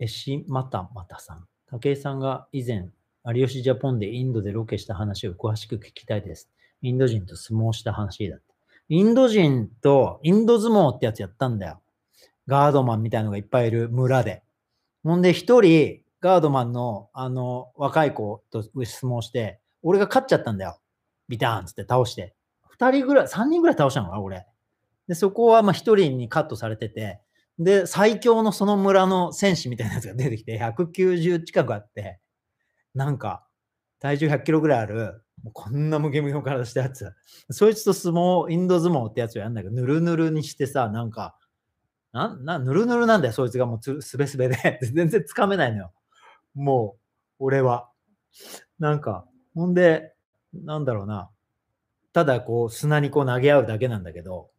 えしまたまたさん。武井さんが以前、有吉ジャポンでインドでロケした話を詳しく聞きたいです。インド人と相撲した話だって。インド人とインド相撲ってやつやったんだよ。ガードマンみたいのがいっぱいいる村で。ほんで一人、ガードマンのあの若い子と相撲して、俺が勝っちゃったんだよ。ビターンつって倒して。二人ぐらい、三人ぐらい倒したのかな、俺。で、そこはまあ一人にカットされてて、で、最強のその村の戦士みたいなやつが出てきて、190近くあって、なんか、体重100キロぐらいある、もうこんなムキムキの体したやつ。そいつと相撲、インド相撲ってやつをやるんだけど、ぬるぬるにしてさ、なんか、な、な、ぬるぬるなんだよ、そいつがもうつすべすべで。全然つかめないのよ。もう、俺は。なんか、ほんで、なんだろうな。ただこう、砂にこう投げ合うだけなんだけど、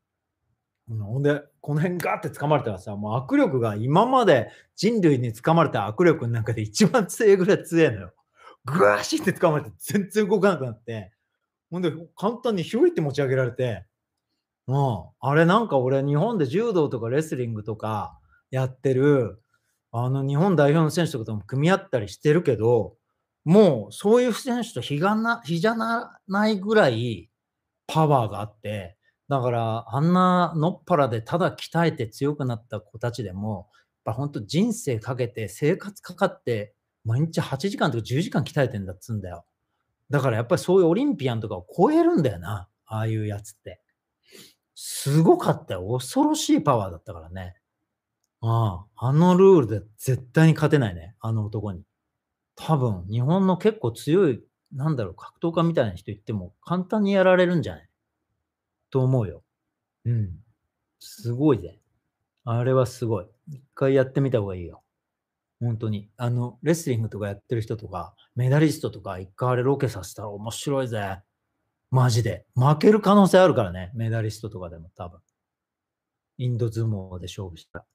ほんで、この辺ガーって掴まれたらさ、もう握力が今まで人類に掴まれた握力の中で一番強いぐらい強いのよ。ぐわしって掴まれて全然動かなくなって、ほんで、簡単にひょいって持ち上げられて、うん、あれなんか俺日本で柔道とかレスリングとかやってる、あの日本代表の選手とかとも組み合ったりしてるけど、もうそういう選手と比がな、比じゃないぐらいパワーがあって、だから、あんなのっぱらでただ鍛えて強くなった子たちでも、やっぱ本当人生かけて生活かかって、毎日8時間とか10時間鍛えてんだっつんだよ。だからやっぱりそういうオリンピアンとかを超えるんだよな、ああいうやつって。すごかったよ。恐ろしいパワーだったからね。ああ、あのルールで絶対に勝てないね、あの男に。多分、日本の結構強い、なんだろう、格闘家みたいな人言っても簡単にやられるんじゃないと思うよ。うん。すごいぜ。あれはすごい。一回やってみた方がいいよ。本当に。あの、レスリングとかやってる人とか、メダリストとか、一回あれロケさせたら面白いぜ。マジで。負ける可能性あるからね。メダリストとかでも多分。インド相撲で勝負したら。